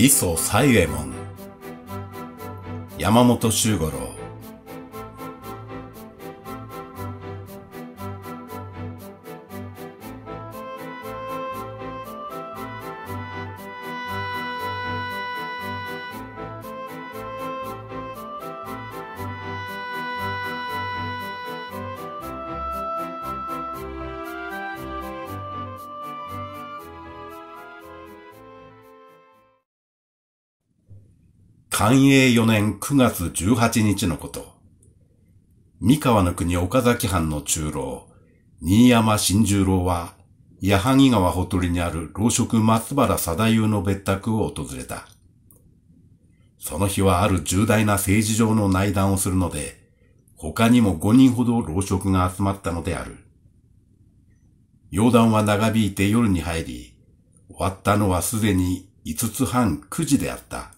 磯サ衛門山本周五郎寛永4年9月18日のこと、三河の国岡崎藩の中老、新山新十郎は、矢作川ほとりにある老職松原貞夫の別宅を訪れた。その日はある重大な政治上の内談をするので、他にも5人ほど老職が集まったのである。洋談は長引いて夜に入り、終わったのはすでに5つ半9時であった。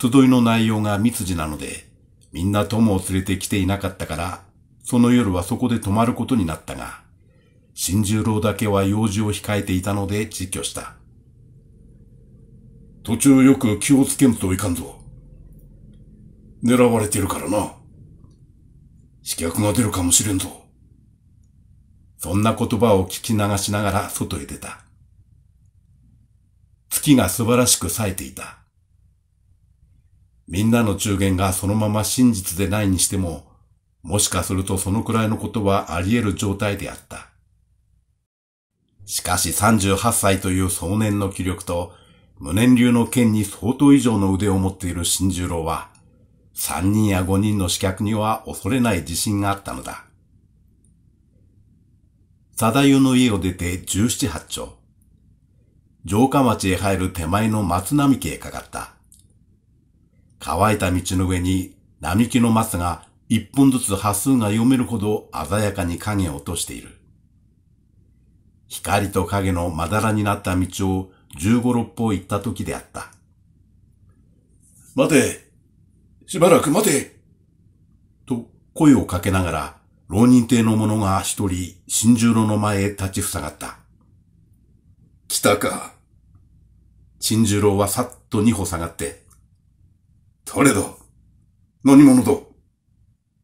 集いの内容が密事なので、みんな友を連れて来ていなかったから、その夜はそこで泊まることになったが、新十郎だけは用事を控えていたので辞去した。途中よく気をつけんといかんぞ。狙われてるからな。刺客が出るかもしれんぞ。そんな言葉を聞き流しながら外へ出た。月が素晴らしく冴えていた。みんなの中言がそのまま真実でないにしても、もしかするとそのくらいのことはあり得る状態であった。しかし38歳という壮年の気力と、無念流の剣に相当以上の腕を持っている新十郎は、3人や5人の刺客には恐れない自信があったのだ。貞代の家を出て17、8丁。城下町へ入る手前の松並木へかかった。乾いた道の上に並木の松が一本ずつ波数が読めるほど鮮やかに影を落としている。光と影のまだらになった道を十五六歩行った時であった。待てしばらく待てと声をかけながら、浪人亭の者が一人、新十郎の前へ立ちふさがった。来たか。新十郎はさっと二歩下がって、誰だ何者だ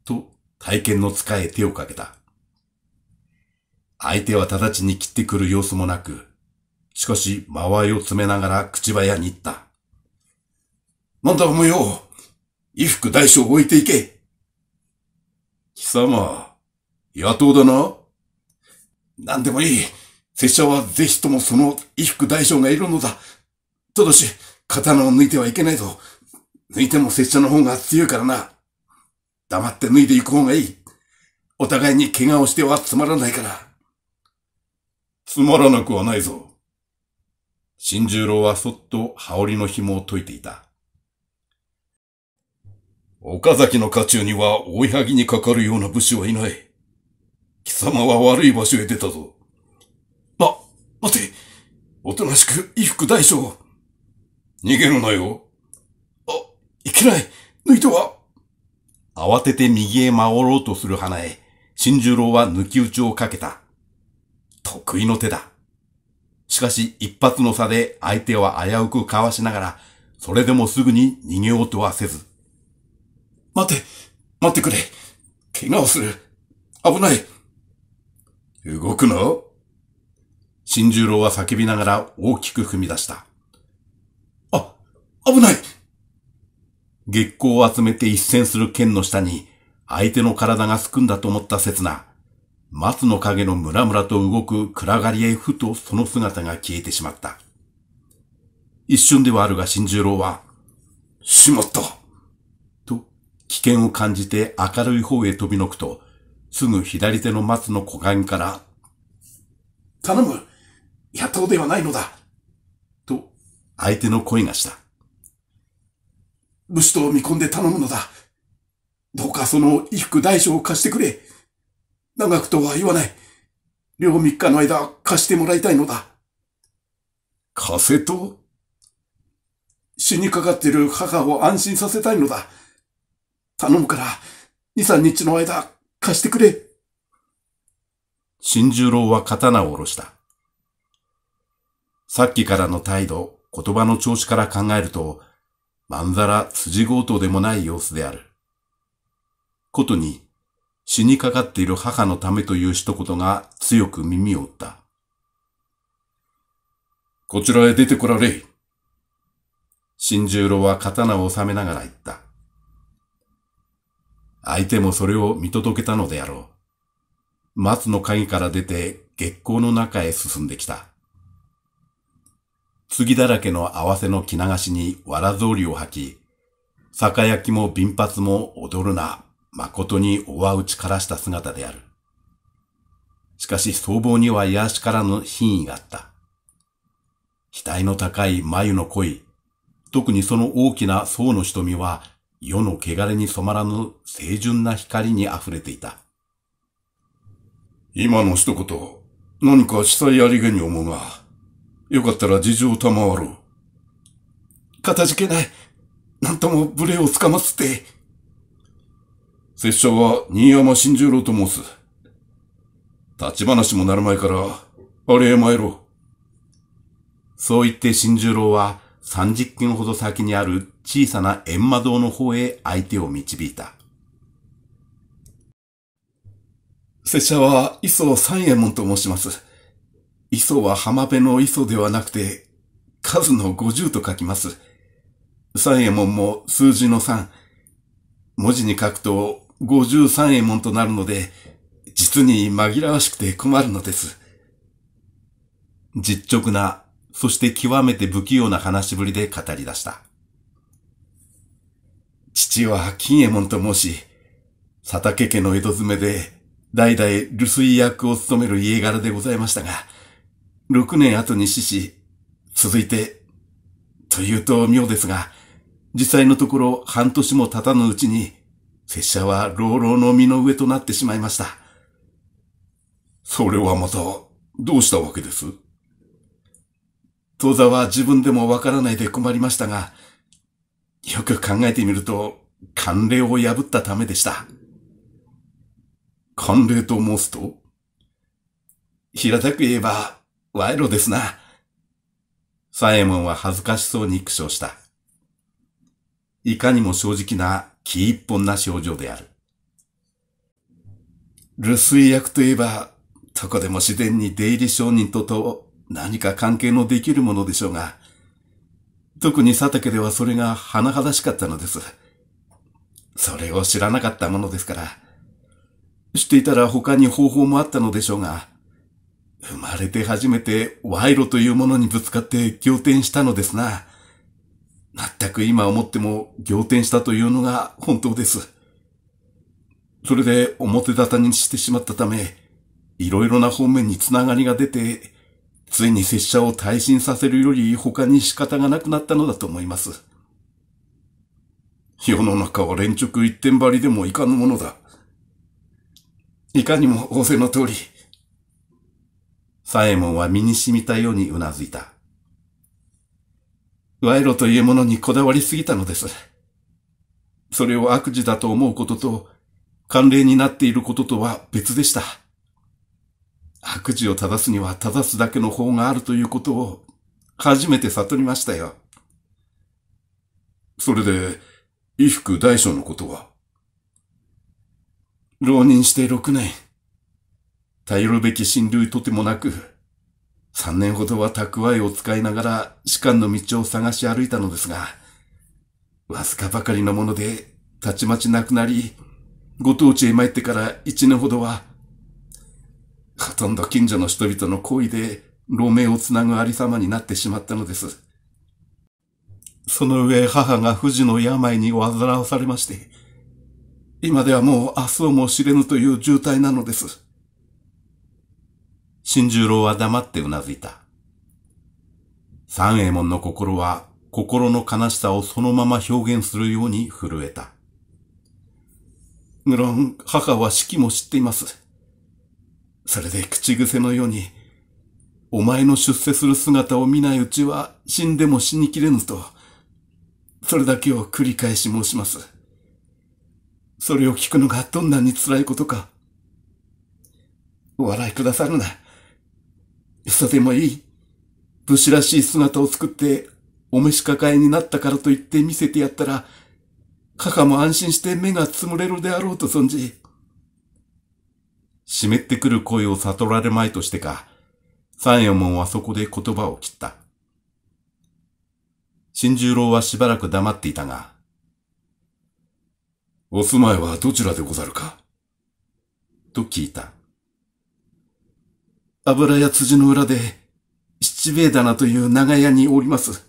と、体験の使え手をかけた。相手は直ちに切ってくる様子もなく、しかし、間合いを詰めながら口早に言った。なんだお前よ衣服大将を置いていけ貴様、野党だな何でもいい拙者はぜひともその衣服大将がいるのだただし、刀を抜いてはいけないぞ抜いても拙者の方が強いからな。黙って脱いでいく方がいい。お互いに怪我をしてはつまらないから。つまらなくはないぞ。新十郎はそっと羽織の紐を解いていた。岡崎の家中には追いはぎにかかるような武士はいない。貴様は悪い場所へ出たぞ。ま、待ておとなしく衣服大将逃げるなよ。いけない抜いては慌てて右へ回ろうとする花へ、新十郎は抜き打ちをかけた。得意の手だ。しかし一発の差で相手は危うくかわしながら、それでもすぐに逃げようとはせず。待て待ってくれ怪我をする危ない動くの新十郎は叫びながら大きく踏み出した。あ、危ない月光を集めて一戦する剣の下に、相手の体がすくんだと思った刹那、松の影のムラムラと動く暗がりへふとその姿が消えてしまった。一瞬ではあるが新十郎は、しもっとと、危険を感じて明るい方へ飛びのくと、すぐ左手の松の股間から、頼む野党ではないのだと、相手の声がした。武士と見込んで頼むのだ。どうかその衣服大償を貸してくれ。長くとは言わない。両三日の間貸してもらいたいのだ。貸せと死にかかっている母を安心させたいのだ。頼むから、二三日の間貸してくれ。新十郎は刀を下ろした。さっきからの態度、言葉の調子から考えると、まんざら辻強盗でもない様子である。ことに、死にかかっている母のためという一言が強く耳を打った。こちらへ出てこられい。新十郎は刀を収めながら言った。相手もそれを見届けたのであろう。松の陰から出て月光の中へ進んできた。杉だらけの合わせの着流しに藁草履りを吐き、酒焼きも瓶髪も踊るな、誠におわうちからした姿である。しかし僧帽には癒しからぬ品位があった。額の高い眉の濃い、特にその大きな層の瞳は、世の汚れに染まらぬ清純な光に溢れていた。今の一言、何か死災ありげに思うが、よかったら事情を賜ろう。かじけない。なんとも無礼をつかまつって。拙者は新山新十郎と申す。立ち話もなる前から、あれへ参ろう。そう言って新十郎は30軒ほど先にある小さな閻魔堂の方へ相手を導いた。拙者は磯三右衛門と申します。磯は浜辺の磯ではなくて、数の50と書きます。三右衛門も数字の3。文字に書くと53右衛門となるので、実に紛らわしくて困るのです。実直な、そして極めて不器用な話しぶりで語り出した。父は金右衛門と申し、佐竹家の江戸詰めで、代々留守居役を務める家柄でございましたが、6年後に死し、続いて、というと妙ですが、実際のところ半年も経たぬうちに、拙者は老老の身の上となってしまいました。それはまた、どうしたわけです当座は自分でもわからないで困りましたが、よく考えてみると、慣例を破ったためでした。慣例と申すと平たく言えば、賄賂ですな。サエモンは恥ずかしそうに苦笑した。いかにも正直な気一本な症状である。留守役といえば、どこでも自然に出入り商人とと何か関係のできるものでしょうが、特に佐竹ではそれが甚だしかったのです。それを知らなかったものですから、知っていたら他に方法もあったのでしょうが、生まれて初めて賄賂というものにぶつかって仰天したのですな。全く今思っても仰天したというのが本当です。それで表沙汰にしてしまったため、いろいろな方面につながりが出て、ついに拙者を退身させるより他に仕方がなくなったのだと思います。世の中は連直一点張りでもいかぬものだ。いかにも仰せの通り、左衛門は身に染みたようにうなずいた。賄賂というものにこだわりすぎたのです。それを悪事だと思うことと、慣例になっていることとは別でした。悪事を正すには正すだけの法があるということを初めて悟りましたよ。それで、衣服大将のことは浪人して6年。頼るべき親類とてもなく、三年ほどは蓄えを使いながら士官の道を探し歩いたのですが、わずかばかりのもので、たちまち亡くなり、ご当地へ参ってから一年ほどは、ほとんど近所の人々の行為で、路面をつなぐありさまになってしまったのです。その上母が不治の病に煩わされまして、今ではもう明日をも知れぬという渋滞なのです。新十郎は黙ってうなずいた。三右衛門の心は心の悲しさをそのまま表現するように震えた。無論、母は季も知っています。それで口癖のように、お前の出世する姿を見ないうちは死んでも死にきれぬと、それだけを繰り返し申します。それを聞くのがどんなに辛いことか、お笑いくださるな。さでもいい。武士らしい姿を作って、お召し抱えになったからと言って見せてやったら、カカも安心して目がつむれるであろうと存じ。湿ってくる声を悟られまいとしてか、三右衛門はそこで言葉を切った。新十郎はしばらく黙っていたが、お住まいはどちらでござるかと聞いた。油屋辻の裏で、七兵衛棚という長屋におります。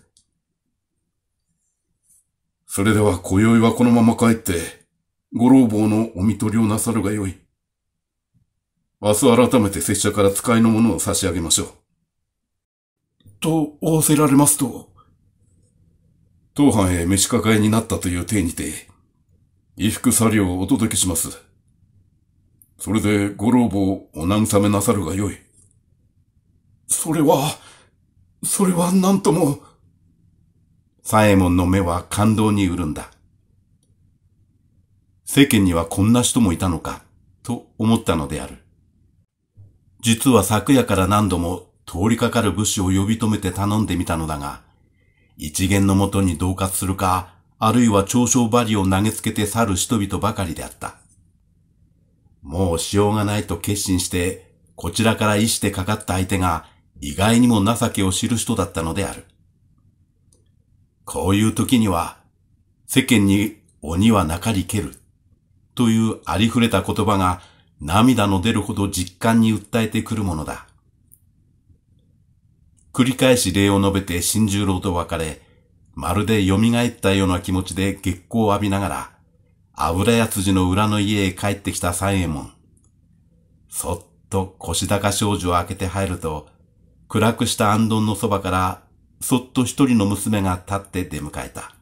それでは今宵はこのまま帰って、ご老坊のお見取りをなさるがよい。明日改めて拙者から使いのものを差し上げましょう。と、仰せられますと。当藩へ召し抱えになったという体にて、衣服作業をお届けします。それでご老坊をお慰めなさるがよい。それは、それは何とも。サエモンの目は感動に潤んだ。世間にはこんな人もいたのか、と思ったのである。実は昨夜から何度も通りかかる武士を呼び止めて頼んでみたのだが、一元のもとに同活するか、あるいは長小針を投げつけて去る人々ばかりであった。もうしようがないと決心して、こちらから意してかかった相手が意外にも情けを知る人だったのである。こういう時には、世間に鬼はなかりけるというありふれた言葉が涙の出るほど実感に訴えてくるものだ。繰り返し礼を述べて新十郎と別れ、まるで蘇ったような気持ちで月光を浴びながら、油屋辻の裏の家へ帰ってきた三右衛門。そっと腰高少女を開けて入ると、暗くした安どのそばから、そっと一人の娘が立って出迎えた。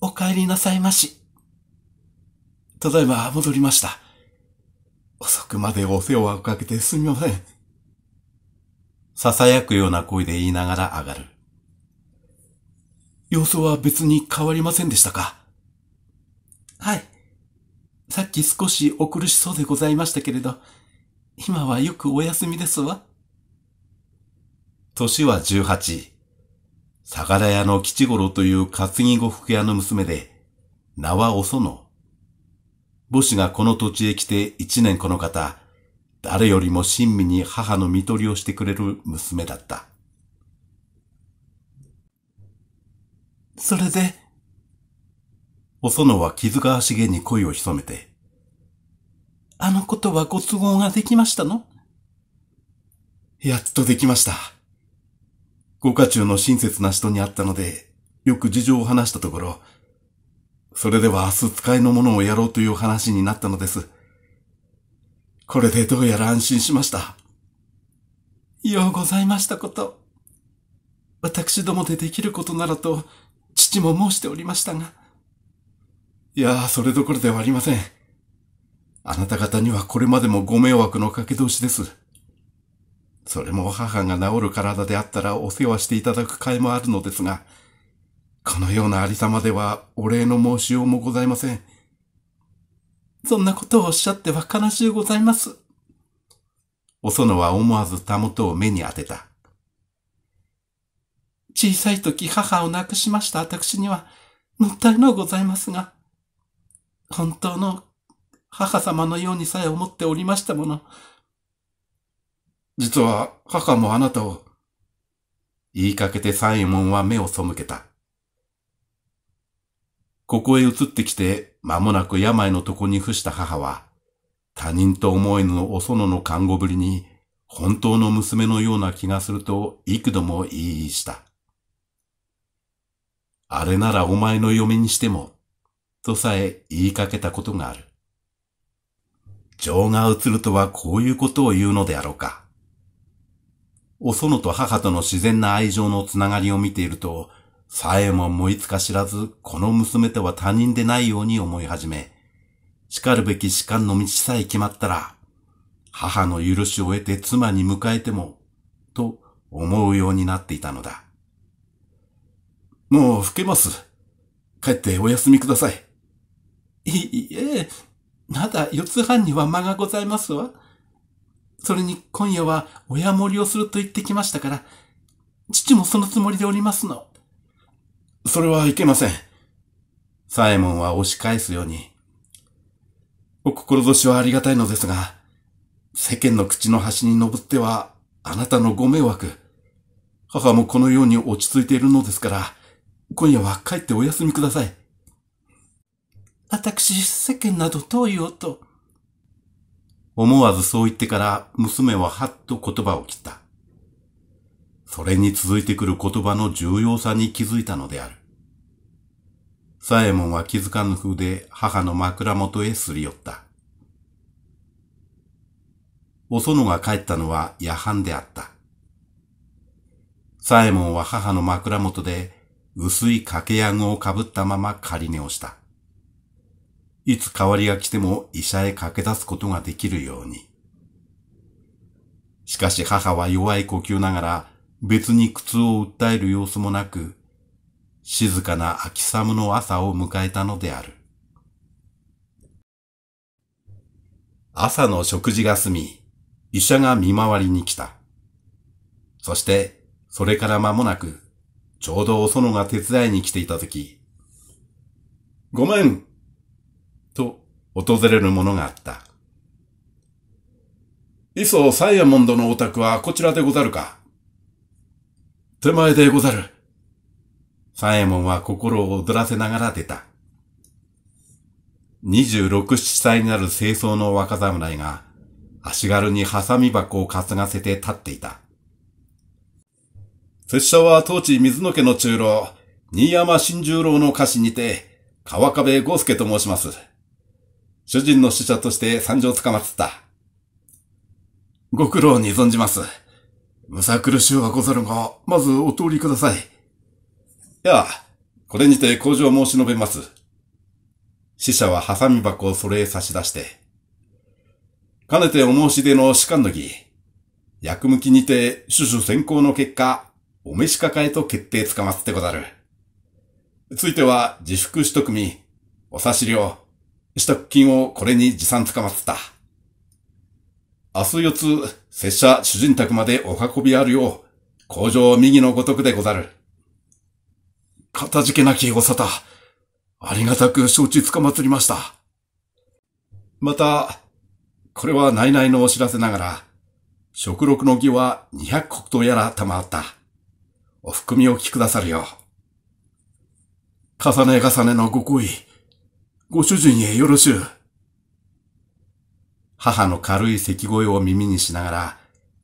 お帰りなさいまし。ただいま戻りました。遅くまでお世話をかけてすみません。囁くような声で言いながら上がる。様子は別に変わりませんでしたかはい。さっき少しお苦しそうでございましたけれど、今はよくお休みですわ。年は十八。相田屋の吉五郎という担ぎ呉服屋の娘で、名はおその。母子がこの土地へ来て一年この方、誰よりも親身に母の見取りをしてくれる娘だった。それで、おそのは傷がわしげに声を潜めて、あのことはご都合ができましたのやっとできました。ご家中の親切な人に会ったので、よく事情を話したところ、それでは明日使いのものをやろうという話になったのです。これでどうやら安心しました。ようございましたこと。私どもでできることならと、父も申しておりましたが。いやそれどころではありません。あなた方にはこれまでもご迷惑のかけ通しです。それも母が治る体であったらお世話していただく会もあるのですが、このようなありさまではお礼の申しようもございません。そんなことをおっしゃっては悲しゅうございます。お園は思わずたもとを目に当てた。小さい時母を亡くしました私にはもったいのうございますが、本当の母様のようにさえ思っておりましたもの。実は母もあなたを。言いかけて三右衛門は目を背けた。ここへ移ってきて間もなく病の床に伏した母は、他人と思えぬお園の看護ぶりに、本当の娘のような気がすると幾度も言いした。あれならお前の嫁にしても、とさえ言いかけたことがある。情が移るとはこういうことを言うのであろうか。お園と母との自然な愛情のつながりを見ていると、さえももいつか知らず、この娘とは他人でないように思い始め、叱るべき士官の道さえ決まったら、母の許しを得て妻に迎えても、と思うようになっていたのだ。もう老けます。帰ってお休みください。い、いえ、まだ四つ半には間がございますわ。それに今夜は親盛りをすると言ってきましたから、父もそのつもりでおりますの。それはいけません。サイモンは押し返すように。お志はありがたいのですが、世間の口の端に登っては、あなたのご迷惑。母もこのように落ち着いているのですから、今夜は帰ってお休みください。私世間など問うよと。思わずそう言ってから娘ははっと言葉を切った。それに続いてくる言葉の重要さに気づいたのである。左衛門は気づかぬ風で母の枕元へすり寄った。お園が帰ったのは夜半であった。左衛門は母の枕元で薄い掛けや具をかぶったまま仮寝をした。いつ代わりが来ても医者へ駆け出すことができるように。しかし母は弱い呼吸ながら別に苦痛を訴える様子もなく、静かな秋寒の朝を迎えたのである。朝の食事が済み、医者が見回りに来た。そして、それから間もなく、ちょうどお園が手伝いに来ていたとき、ごめんと訪れるものがあった。磯サイヤモンドのお宅はこちらでござるか手前でござる。サイヤモンは心を躍らせながら出た。26、7歳になる清掃の若侍が足軽にハサミ箱を担がせて立っていた。拙者は当地水野家の中老、新山新十郎の歌詞にて、川壁五介と申します。主人の使者として参上つかまつった。ご苦労に存じます。むさ苦しゅうはござるが、まずお通りください。やあ、これにて工場申し述べます。死者はハサミ箱をそれへ差し出して。かねてお申し出の士官の儀。役向きにて、主々先行の結果、お召し抱えと決定つかまつってござる。ついては、自粛一組、お差し料、支度金をこれに持参つかまつった。明日四つ、拙者主人宅までお運びあるよう、工場右のごとくでござる。かたじけなきお沙汰、ありがたく承知つかまつりました。また、これは内々のお知らせながら、食録の儀は200国とやら賜った。お含みお聞きくださるよう。重ね重ねのご厚意。ご主人へよろしゅう。母の軽い咳声を耳にしながら、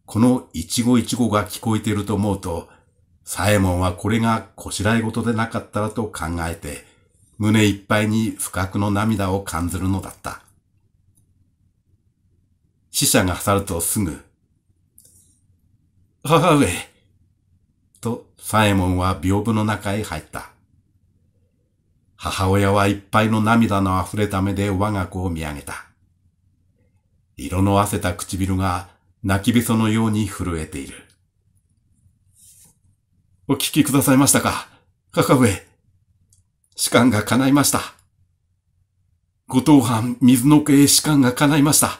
この一語一語が聞こえていると思うと、左衛門はこれがこしらえ事でなかったらと考えて、胸いっぱいに不覚の涙を感ずるのだった。死者が去るとすぐ、母上、と、左衛門は屏風の中へ入った。母親はいっぱいの涙の溢れた目で我が子を見上げた。色の汗せた唇が泣きびそのように震えている。お聞きくださいましたか母上。士官が叶いました。五島藩水の家士官が叶いました。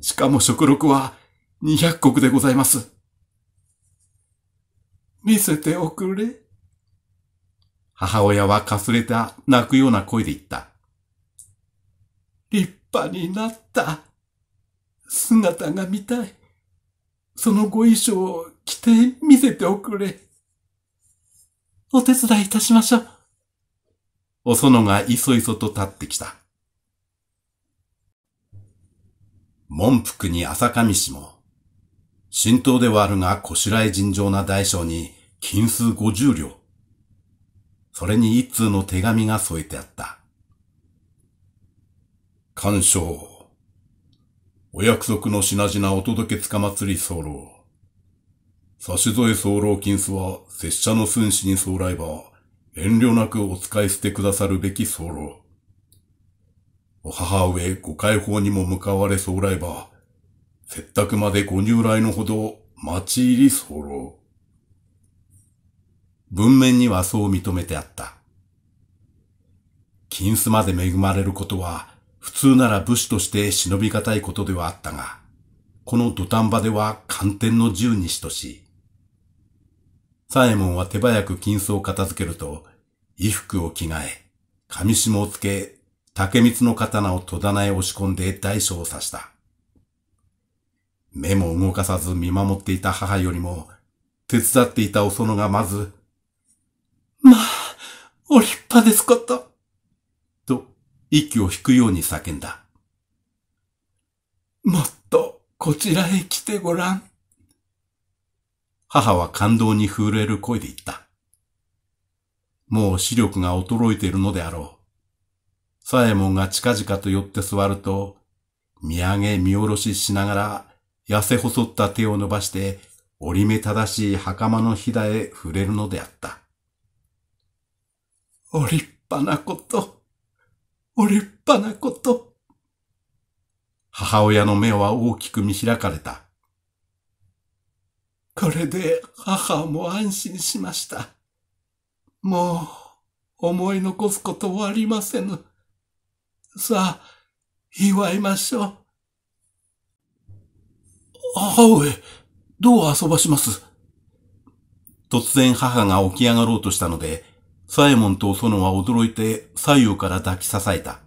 しかも食録は200石でございます。見せておくれ。母親はかすれた泣くような声で言った。立派になった。姿が見たい。そのご衣装を着て見せておくれ。お手伝いいたしましょう。お園がいそいそと立ってきた。文福に朝上氏も、神道ではあるがこしらえ尋常な大将に金数五十両、それに一通の手紙が添えてあった。鑑賞。お約束の品々お届けつかまつり候。差し添え候金子は、拙者の寸志に候来ば、遠慮なくお使い捨てくださるべき候。お母上ご解放にも向かわれ候来ば、接託までご入来のほど、待ち入り候。文面にはそう認めてあった。金子まで恵まれることは、普通なら武士として忍び難いことではあったが、この土壇場では寒天の銃に等しい。左衛門は手早く金子を片付けると、衣服を着替え、紙紐をつけ、竹光の刀を戸棚へ押し込んで大将を刺した。目も動かさず見守っていた母よりも、手伝っていたお園がまずまあ、お立派ですこと。と、息を引くように叫んだ。もっと、こちらへ来てごらん。母は感動に震える声で言った。もう視力が衰えているのであろう。エモンが近々と寄って座ると、見上げ見下ろししながら、痩せ細った手を伸ばして、折り目正しい袴のひだへ触れるのであった。お立派なこと、お立派なこと。母親の目は大きく見開かれた。これで母も安心しました。もう思い残すことはありませぬ。さあ、祝いましょう。母上、どう遊ばします突然母が起き上がろうとしたので、左衛門とソノは驚いて左右から抱き支えた。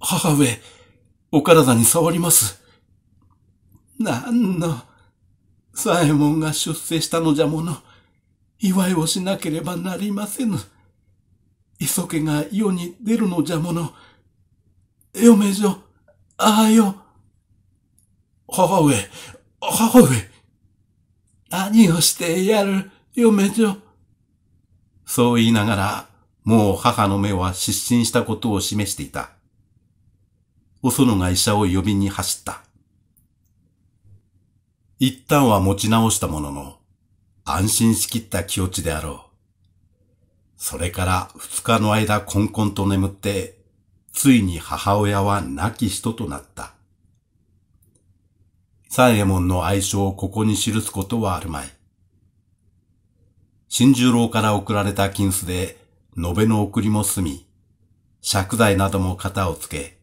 母上、お体に触ります。なんの、左衛門が出世したのじゃもの、祝いをしなければなりませぬ。磯家が世に出るのじゃもの、嫁女、ああよ。母上、母上。何をしてやる、嫁女。そう言いながら、もう母の目は失神したことを示していた。おそのが医者を呼びに走った。一旦は持ち直したものの、安心しきった気落ちであろう。それから二日の間こんこんと眠って、ついに母親は亡き人となった。三右衛門の愛称をここに記すことはあるまい。新十郎から送られた金子で、延べの送りも済み、借財なども型をつけ、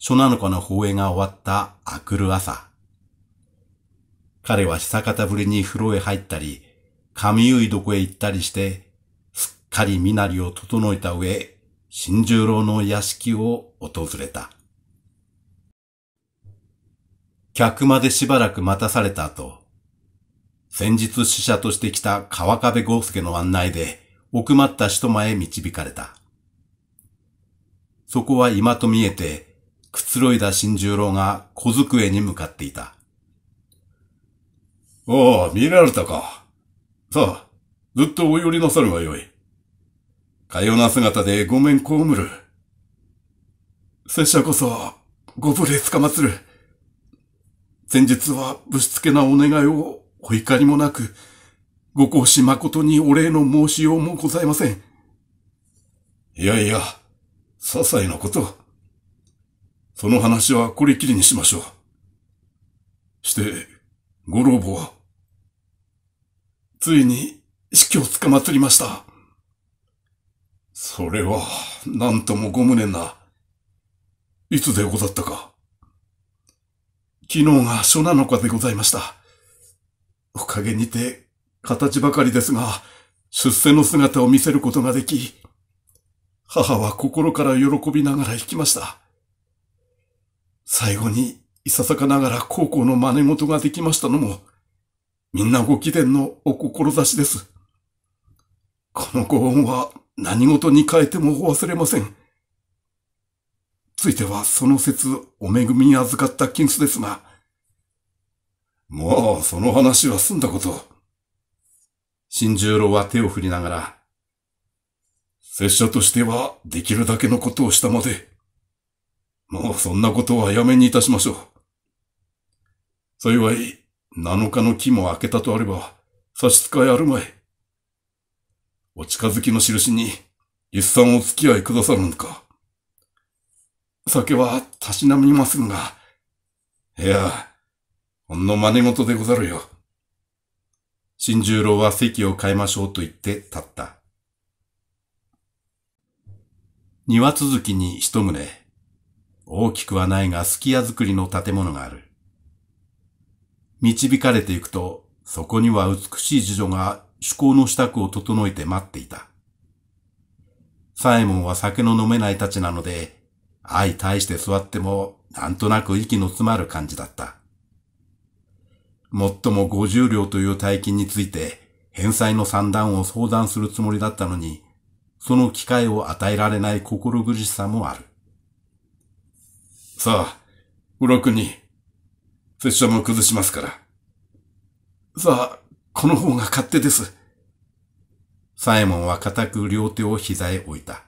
初七日の放映が終わった明くる朝。彼は久方ぶりに風呂へ入ったり、髪結い床へ行ったりして、すっかり身なりを整えた上、新十郎の屋敷を訪れた。客までしばらく待たされた後、先日死者として来た川壁豪介の案内で、奥まった人前へ導かれた。そこは今と見えて、くつろいだ新十郎が小机に向かっていた。おお、見られたか。さあ、ずっとお寄りなさるがよい。かような姿でごめんこむる。拙者こそ、ご無礼つかまつる。先日はぶしつけなお願いをお怒りもなく、ご講師誠にお礼の申しようもございません。いやいや、些細なこと。その話はこれきりにしましょう。して、ご老母は。ついに死去をつかまつりました。それは、なんともご無念な。いつでござったか。昨日が初七日でございました。おかげにて、形ばかりですが、出世の姿を見せることができ、母は心から喜びながら引きました。最後に、いささかながら高校の真似事ができましたのも、みんなご貴殿のお志です。このご恩は何事に変えても忘れません。ついてはその説お恵みに預かった金子ですが、もう、その話は済んだこと。新十郎は手を振りながら、拙者としてはできるだけのことをしたまで、もうそんなことはやめにいたしましょう。幸い、7日の木も開けたとあれば、差し支えあるまい。お近づきの印に、一産お付き合いくださるのか。酒はたしなみませんが、いや、ほんの真似事でござるよ。新十郎は席を変えましょうと言って立った。庭続きに一棟、大きくはないがすき家造りの建物がある。導かれていくと、そこには美しい次女が趣向の支度を整えて待っていた。サイモンは酒の飲めないたちなので、相対して座っても、なんとなく息の詰まる感じだった。もっとも50両という大金について、返済の算段を相談するつもりだったのに、その機会を与えられない心苦しさもある。さあ、うろくに、拙者も崩しますから。さあ、この方が勝手です。サエモンは固く両手を膝へ置いた。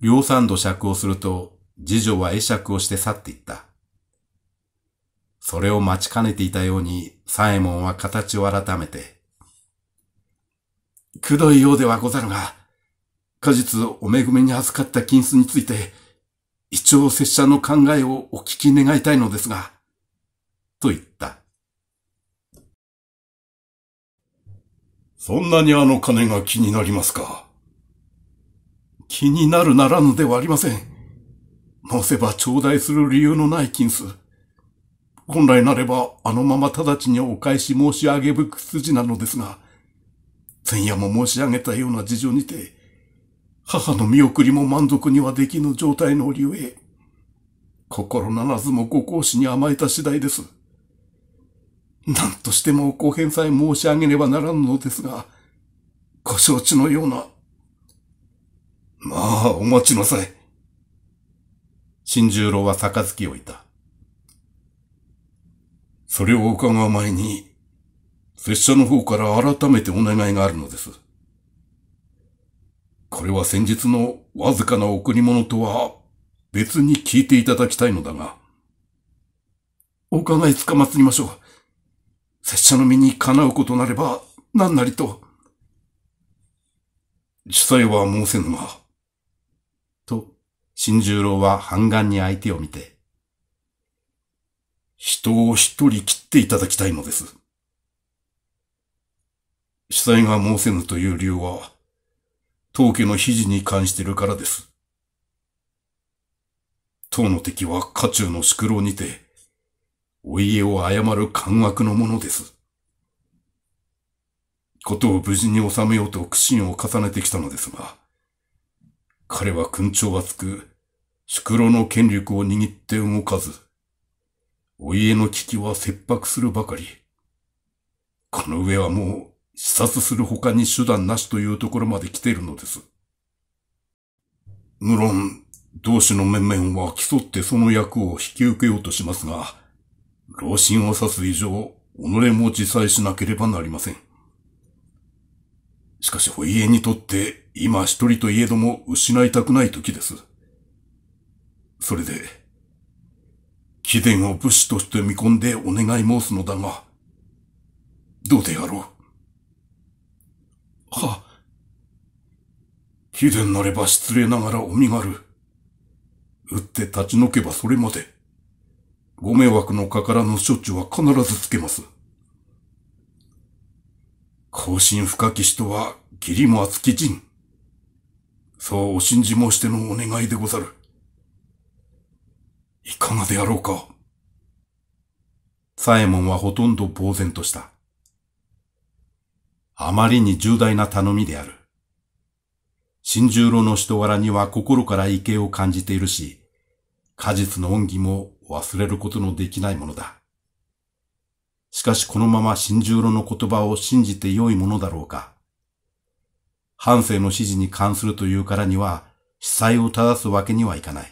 両三度釈をすると、次女は会釈をして去っていった。それを待ちかねていたように、左衛門は形を改めて、くどいようではござるが、果実お恵みに預かった金子について、一応拙者の考えをお聞き願いたいのですが、と言った。そんなにあの金が気になりますか気になるならぬではありません。直せば頂戴する理由のない金子。本来なればあのまま直ちにお返し申し上げぶく筋なのですが、前夜も申し上げたような事情にて、母の見送りも満足にはできぬ状態の理由へ、心ならずもご講師に甘えた次第です。何としてもご返済申し上げねばならぬのですが、ご承知のような。まあ、お待ちなさい。新十郎は杯をいた。それを伺う前に、拙者の方から改めてお願いがあるのです。これは先日のわずかな贈り物とは別に聞いていただきたいのだが、お伺いつかまつりましょう。拙者の身にかなうことなれば何なりと。主催は申せぬが。と、新十郎は半眼に相手を見て、人を一人切っていただきたいのです。死体が申せぬという理由は、当家の肘に関してるからです。当の敵は家中の宿老にて、お家を誤る感覚のものです。ことを無事に収めようと苦心を重ねてきたのですが、彼は勲長厚く、宿老の権力を握って動かず、お家の危機は切迫するばかり。この上はもう、視察する他に手段なしというところまで来ているのです。無論、同志の面々は競ってその役を引き受けようとしますが、老心を指す以上、己も自裁しなければなりません。しかし、お家にとって、今一人といえども失いたくない時です。それで、貴殿を武士として見込んでお願い申すのだが、どうであろう。は、貴殿なれば失礼ながらお身軽。打って立ち退けばそれまで。ご迷惑のかからぬ処置は必ずつけます。更新深き人は義理も厚き人。そうお信じ申してのお願いでござる。いかがであろうか。エ衛門はほとんど呆然とした。あまりに重大な頼みである。新十郎の人柄には心から畏敬を感じているし、果実の恩義も忘れることのできないものだ。しかしこのまま新十郎の言葉を信じて良いものだろうか。反省の指示に関するというからには、死災を正すわけにはいかない。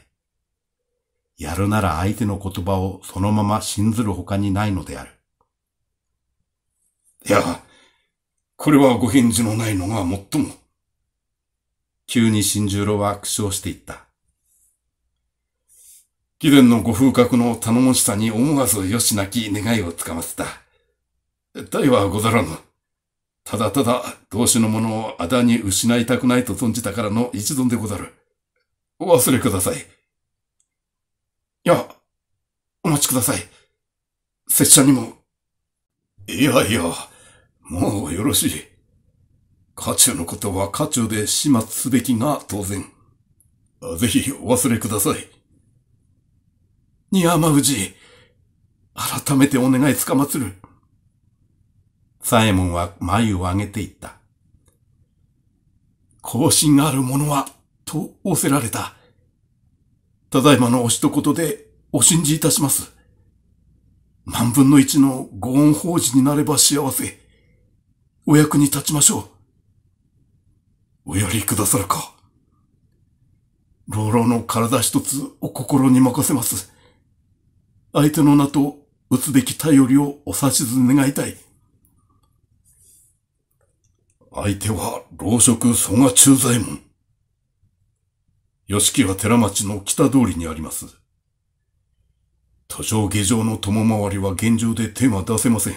やるなら相手の言葉をそのまま信ずる他にないのである。いや、これはご返事のないのがもっとも。急に新十郎は苦笑していった。貴殿のご風格の頼もしさに思わずよしなき願いをつかませた。大はござらぬ。ただただ、同志のものをあだに失いたくないと存じたからの一存でござる。お忘れください。いや、お待ちください。拙者にも。いやいや、もうよろしい。家中のことは家中で始末すべきが当然。ぜひお忘れください。に山じ、改めてお願いつかまつる。左衛門は眉を上げていった。更新がある者は、と仰せられた。ただいまのお一言でお信じいたします。万分の一のご恩法事になれば幸せ。お役に立ちましょう。おやりくださるか。老老の体一つお心に任せます。相手の名と打つべき頼りをお指図願いたい。相手は老職蘇我中左衛門。屋敷は寺町の北通りにあります。多少下城の共回りは現状で手は出せません。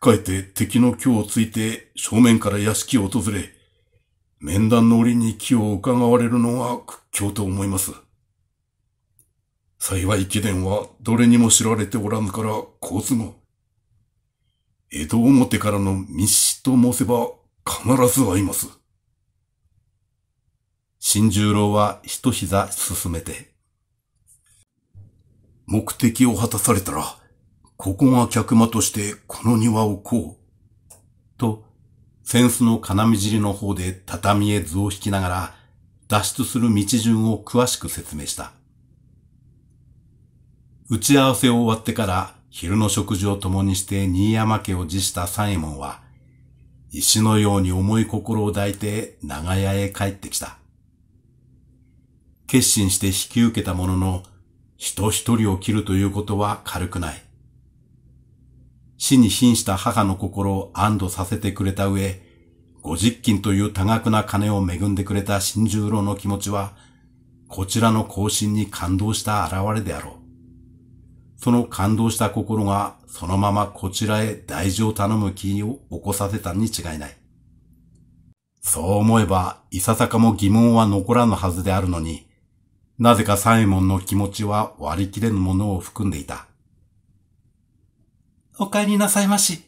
かえって敵の今をついて正面から屋敷を訪れ、面談の折に気を伺われるのは屈強と思います。幸い貴殿はどれにも知られておらぬから好都合。江戸表からの密使と申せば必ず会います。新十郎は一膝進めて。目的を果たされたら、ここが客間としてこの庭をこう。と、扇子の金み尻の方で畳へ図を引きながら、脱出する道順を詳しく説明した。打ち合わせを終わってから昼の食事を共にして新山家を辞した三右衛門は、石のように重い心を抱いて長屋へ帰ってきた。決心して引き受けたものの、人一人を切るということは軽くない。死に瀕した母の心を安堵させてくれた上、五十金という多額な金を恵んでくれた新十郎の気持ちは、こちらの更新に感動した現れであろう。その感動した心がそのままこちらへ大事を頼む気を起こさせたに違いない。そう思えば、いささかも疑問は残らぬはずであるのに、なぜかサイモンの気持ちは割り切れぬものを含んでいた。お帰りなさいまし。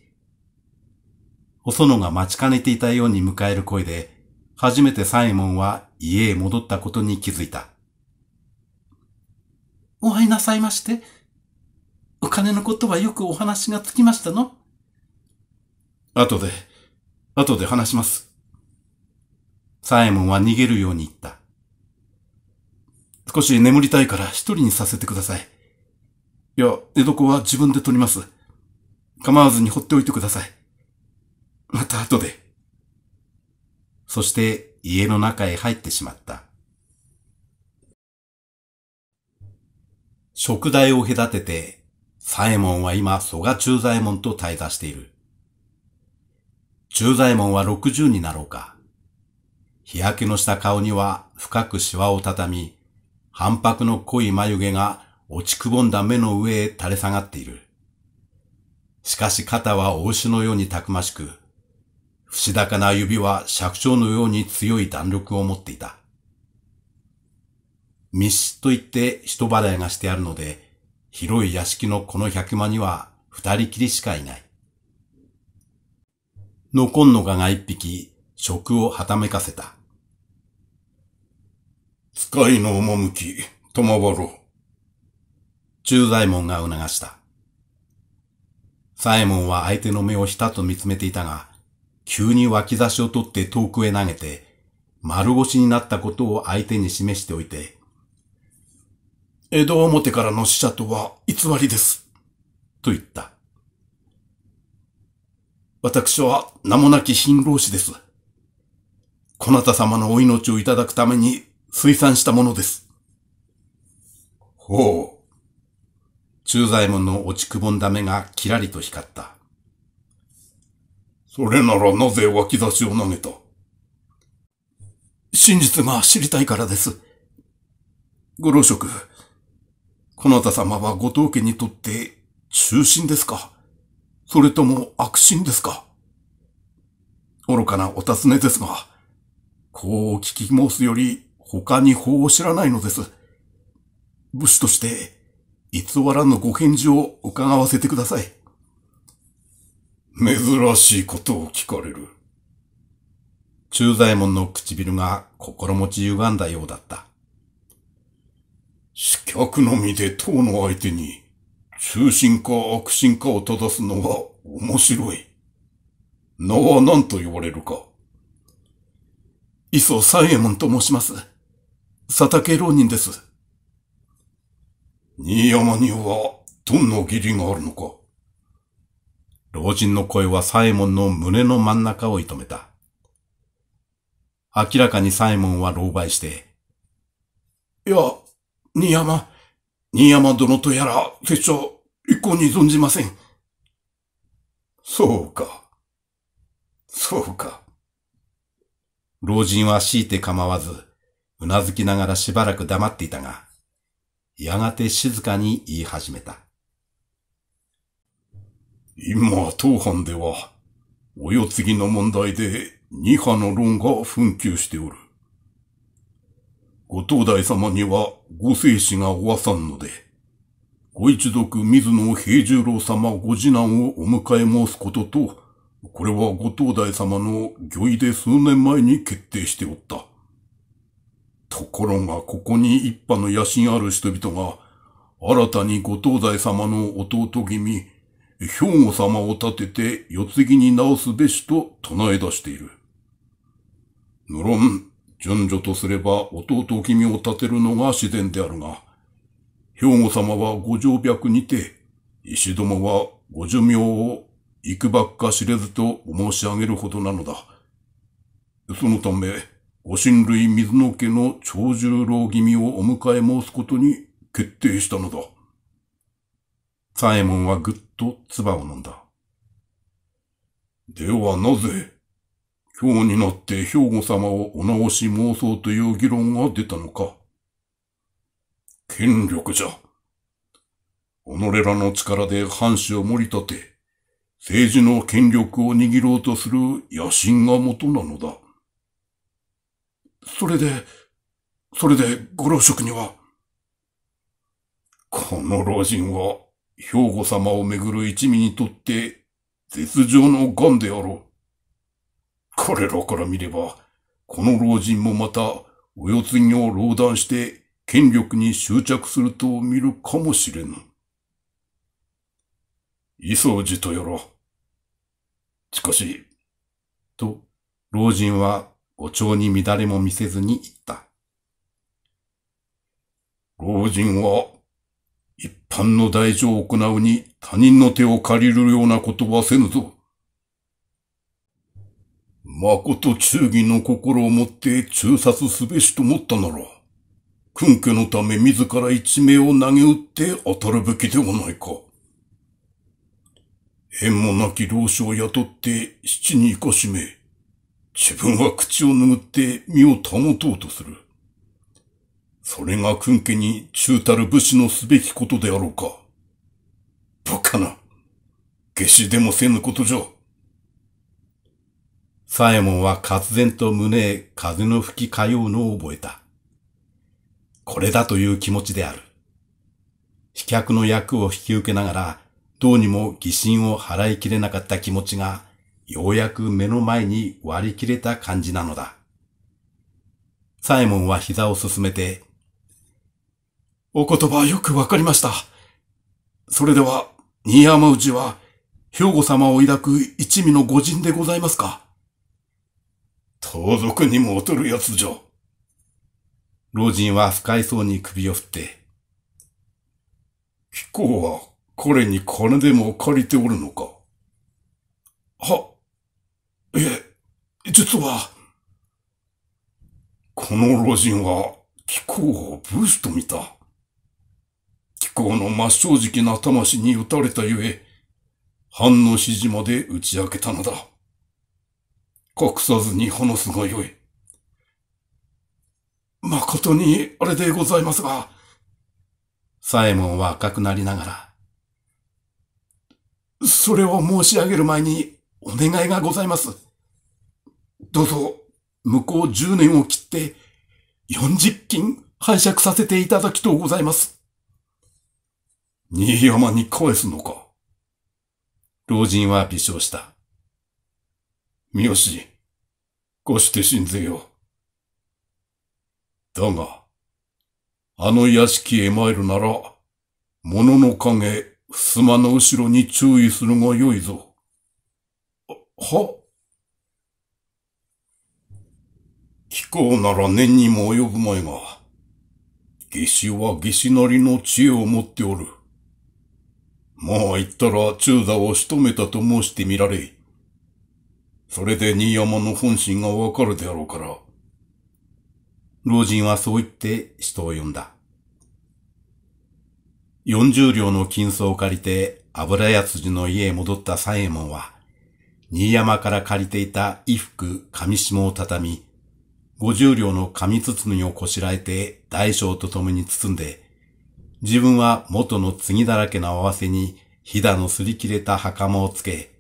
細野が待ちかねていたように迎える声で、初めてサイモンは家へ戻ったことに気づいた。お会いなさいまして。お金のことはよくお話がつきましたの後で、後で話します。サイモンは逃げるように言った。少し眠りたいから一人にさせてください。いや、寝床は自分で取ります。構わずに放っておいてください。また後で。そして家の中へ入ってしまった。食台を隔てて、左衛門は今、蘇我中左衛門と対座している。中左衛門は60になろうか。日焼けのした顔には深くシワをたたみ、反白の濃い眉毛が落ちくぼんだ目の上へ垂れ下がっている。しかし肩は大牛のようにたくましく、不死高な指は尺長のように強い弾力を持っていた。密室といって人払いがしてあるので、広い屋敷のこの百間には二人きりしかいない。残んのがが一匹、食をはためかせた。使いの趣、賜ろう。中左衛門が促した。左衛門は相手の目をひたと見つめていたが、急に脇差しを取って遠くへ投げて、丸腰になったことを相手に示しておいて、江戸表からの死者とは偽りです。と言った。私は名もなき貧労士です。こなた様のお命をいただくために推算したものです。ほう。中左衛門の落ちくぼんだ目がキラリと光った。それならなぜ脇差しを投げた真実が知りたいからです。ご老職、このた様はご当家にとって中心ですかそれとも悪心ですか愚かなお尋ねですが、こうお聞き申すより他に法を知らないのです。武士として、偽らぬご返事を伺わせてください。珍しいことを聞かれる。中左衛門の唇が心持ち歪んだようだった。死客のみで党の相手に、中心か悪心かを正すのは面白い。名は何と言われるか。磯左衛門と申します。佐竹浪人です。新山には、どんな義理があるのか老人の声は左衛門の胸の真ん中を射止めた。明らかに左衛門は狼狽して、いや、新山、新山殿とやら、拙者、一向に存じません。そうか。そうか。老人は強いて構わず、うなずきながらしばらく黙っていたが、やがて静かに言い始めた。今、当藩では、お世継ぎの問題で二派の論が紛糾しておる。ご当大様にはご生死がおわさんので、ご一族水野平十郎様ご次男をお迎え申すことと、これはご当大様の御意で数年前に決定しておった。ところがここに一派の野心ある人々が、新たにご東西様の弟君、兵庫様を立てて世継ぎに直すべしと唱え出している。無論、順序とすれば弟君を立てるのが自然であるが、兵庫様はご条白にて、石どもはご寿命を幾ばっか知れずと申し上げるほどなのだ。そのため、御親類水野家の長十郎君をお迎え申すことに決定したのだ。左衛門はぐっと唾を飲んだ。ではなぜ、今日になって兵庫様をお直し申そうという議論が出たのか。権力じゃ。己らの力で藩士を盛り立て、政治の権力を握ろうとする野心が元なのだ。それで、それでご老職には。この老人は、兵庫様をめぐる一味にとって、絶情の癌であろう。彼らから見れば、この老人もまた、お世継ぎを老断して、権力に執着すると見るかもしれぬ。磯路とやら。しかし、と、老人はお調に乱れも見せずに言った。老人は、一般の大事を行うに他人の手を借りるようなことはせぬぞ。まこと忠義の心を持って中殺すべしと思ったなら、君家のため自ら一命を投げ打って当たるべきではないか。縁もなき老子を雇って七に生かしめ、自分は口を拭って身を保とうとする。それが君家に忠たる武士のすべきことであろうか。バカな。下死でもせぬことじゃ。エ衛門は滑然と胸へ風の吹き通うのを覚えた。これだという気持ちである。飛脚の役を引き受けながら、どうにも疑心を払いきれなかった気持ちが、ようやく目の前に割り切れた感じなのだ。サイモンは膝を進めて、お言葉よくわかりました。それでは、新山氏は、兵庫様を抱く一味の御人でございますか盗賊にも劣る奴じゃ。老人は不快そうに首を振って、貴公は彼に金でも借りておるのかは、え、実は、この老人は気候をブースと見た。気候の真正直な魂に打たれたゆえ、藩の指示まで打ち明けたのだ。隠さずに話すがよい。誠にあれでございますが、サエモンは赤くなりながら、それを申し上げる前に、お願いがございます。どうぞ、向こう10年を切って、40金拝借させていただきとうございます。新山に返すのか。老人は微笑した。三好、こして死んぜよ。だが、あの屋敷へ参るなら、物の影、襖の後ろに注意するがよいぞ。は貴公なら年にも及ぶまいが、義士は義士なりの知恵を持っておる。まあ言ったら中座を仕留めたと申してみられ。それで新山の本心がわかるであろうから。老人はそう言って人を呼んだ。四十両の金子を借りて油屋辻の家へ戻った左衛門は、新山から借りていた衣服、紙紐を畳み、五十両の紙包みをこしらえて大小と共に包んで、自分は元の継だらけの合わせに、ひだのすり切れた袴をつけ、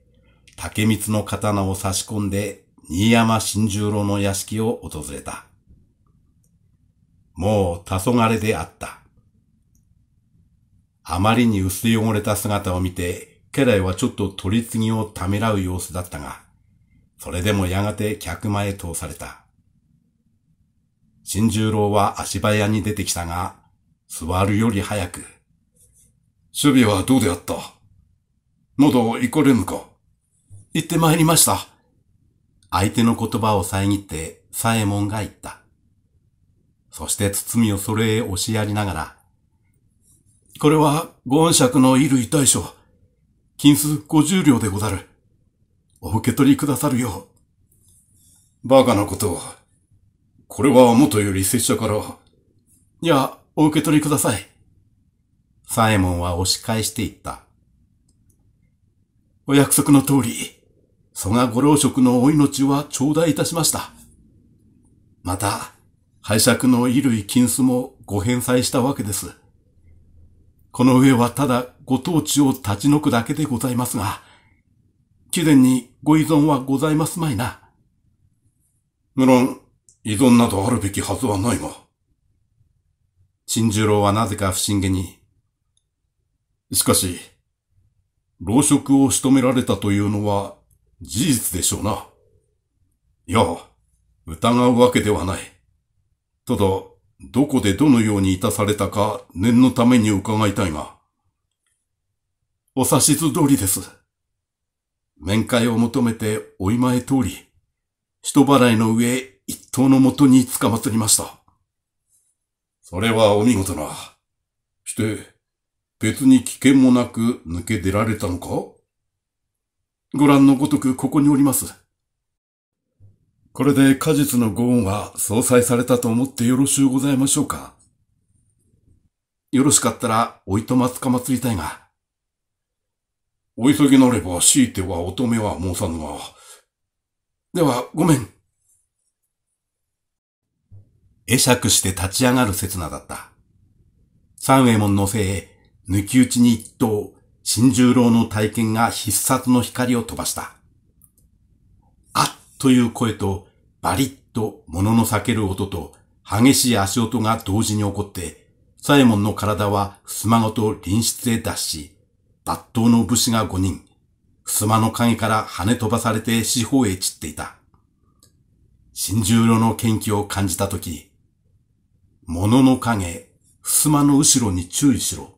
竹光の刀を差し込んで、新山新十郎の屋敷を訪れた。もう黄昏であった。あまりに薄汚れた姿を見て、家来はちょっと取り次ぎをためらう様子だったが、それでもやがて客間へ通された。新十郎は足早に出てきたが、座るより早く。守備はどうであった喉を行かれぬか行って参りました。相手の言葉を遮って、左衛門が言った。そして包みをそれへ押しやりながら、これは、ご恩爵の衣類対象。金数50両でござる。お受け取りくださるよう。バカなことを。これは元より拙者から。いや、お受け取りください。サイモンは押し返していった。お約束の通り、蘇我ご郎職のお命は頂戴いたしました。また、拝借の衣類金子もご返済したわけです。この上はただご当地を立ち退くだけでございますが、貴殿にご依存はございますまいな。無論、依存などあるべきはずはないが。新十郎はなぜか不審げに。しかし、老職を仕留められたというのは事実でしょうな。いや、疑うわけではない。ただ、どこでどのようにいたされたか念のために伺いたいが。お指図通りです。面会を求めてお今へ通り、人払いの上一刀のもとに捕まつりました。それはお見事な。して、別に危険もなく抜け出られたのかご覧のごとくここにおります。これで果実のご恩は相殺されたと思ってよろしゅうございましょうか。よろしかったら、おいとまつかまつりたいが。お急ぎなれば、強いては乙女は申さぬが。では、ごめん。会釈して立ち上がる刹那だった。三右衛門のせい、抜き打ちに一刀、新十郎の体験が必殺の光を飛ばした。という声と、バリッと物の裂ける音と、激しい足音が同時に起こって、サイモンの体は襖ごと隣室へ脱し、抜刀の武士が5人、襖の影から跳ね飛ばされて四方へ散っていた。新十郎の剣気を感じたとき、物の影、襖の後ろに注意しろ。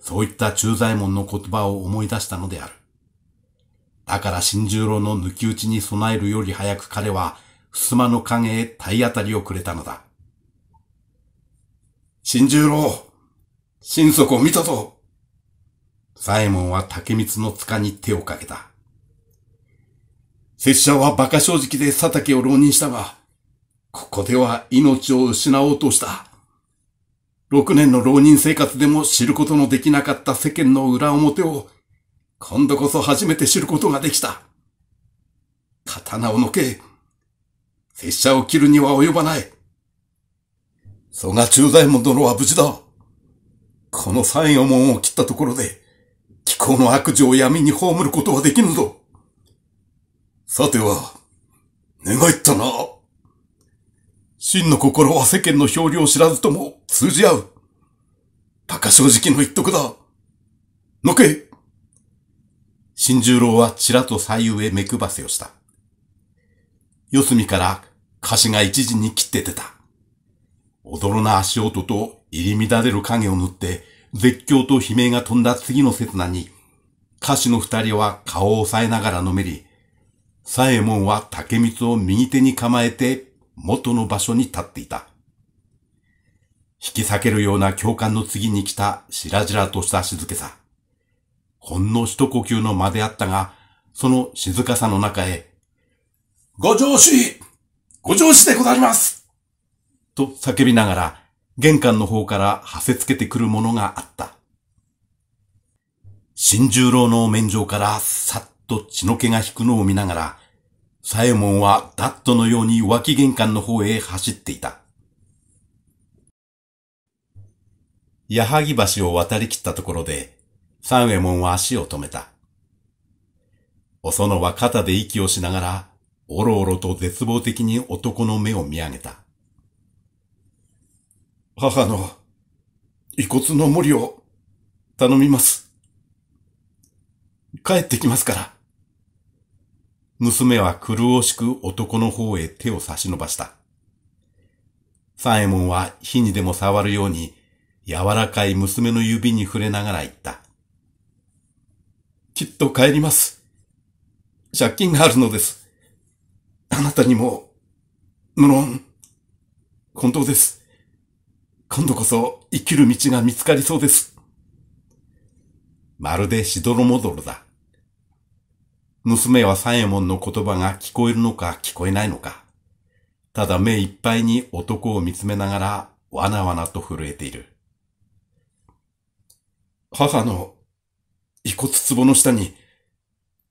そういった中左衛門の言葉を思い出したのである。だから新十郎の抜き打ちに備えるより早く彼は、襖の影へ体当たりをくれたのだ。新十郎心底を見たぞ左衛門は竹光の塚に手をかけた。拙者は馬鹿正直で佐竹を浪人したが、ここでは命を失おうとした。六年の浪人生活でも知ることのできなかった世間の裏表を今度こそ初めて知ることができた。刀をのけ。拙者を切るには及ばない。蘇我中左衛門殿は無事だ。この三右衛門を切ったところで、気候の悪事を闇に葬ることはできぬぞ。さては、願いったな。真の心は世間の表裏を知らずとも通じ合う。馬鹿正直の一徳だ。のけ新十郎はちらと左右へ目くばせをした。四隅から菓子が一時に切って出た。驚な足音と入り乱れる影を塗って、絶叫と悲鳴が飛んだ次の刹那に、歌詞の二人は顔を押さえながらのめり、左衛門は竹光を右手に構えて元の場所に立っていた。引き裂けるような共感の次に来た白々とした静けさ。ほんの一呼吸の間であったが、その静かさの中へ、ご上司ご上司でございますと叫びながら、玄関の方からはせつけてくるものがあった。新十郎の面上からさっと血の気が引くのを見ながら、左衛門はダットのように脇玄関の方へ走っていた。矢作橋を渡り切ったところで、三右衛門は足を止めた。おそのは肩で息をしながら、おろおろと絶望的に男の目を見上げた。母の遺骨の森を頼みます。帰ってきますから。娘は狂おしく男の方へ手を差し伸ばした。三右衛門は火にでも触るように柔らかい娘の指に触れながら言った。きっと帰ります。借金があるのです。あなたにも、無論、本当です。今度こそ生きる道が見つかりそうです。まるでしどろもどろだ。娘は三右モ門の言葉が聞こえるのか聞こえないのか。ただ目いっぱいに男を見つめながらわなわなと震えている。母の遺骨壺の下に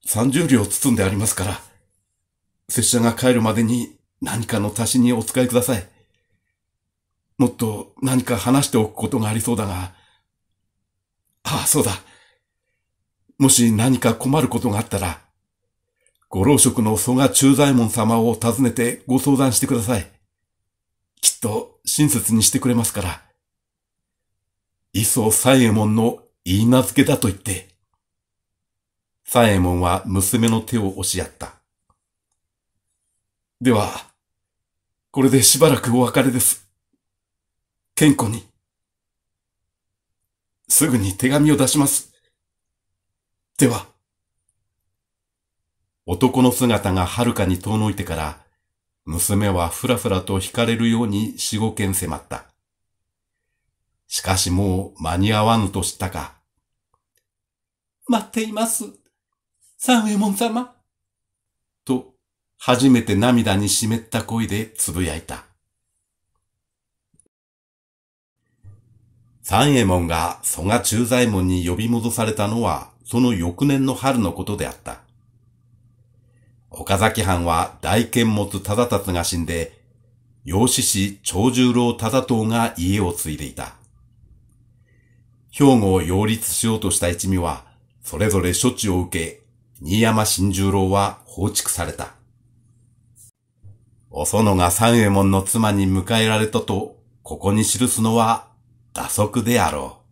30両包んでありますから、拙者が帰るまでに何かの足しにお使いください。もっと何か話しておくことがありそうだが、ああ、そうだ。もし何か困ることがあったら、ご老職の蘇我中左衛門様を訪ねてご相談してください。きっと親切にしてくれますから。磯左衛門の言い名付けだと言って、左衛門は娘の手を押し合った。では、これでしばらくお別れです。健康に。すぐに手紙を出します。では。男の姿が遥かに遠のいてから、娘はふらふらと惹かれるように四五軒迫った。しかしもう間に合わぬと知ったか。待っています。三右衛門様と、初めて涙に湿った声でつぶやいた。三右衛門が蘇我中左衛門に呼び戻されたのは、その翌年の春のことであった。岡崎藩は大剣持忠達が死んで、養子師長十郎忠藤が家を継いでいた。兵庫を擁立しようとした一味は、それぞれ処置を受け、新山新十郎は放逐された。お園が三右衛門の妻に迎えられたと、ここに記すのは打足であろう。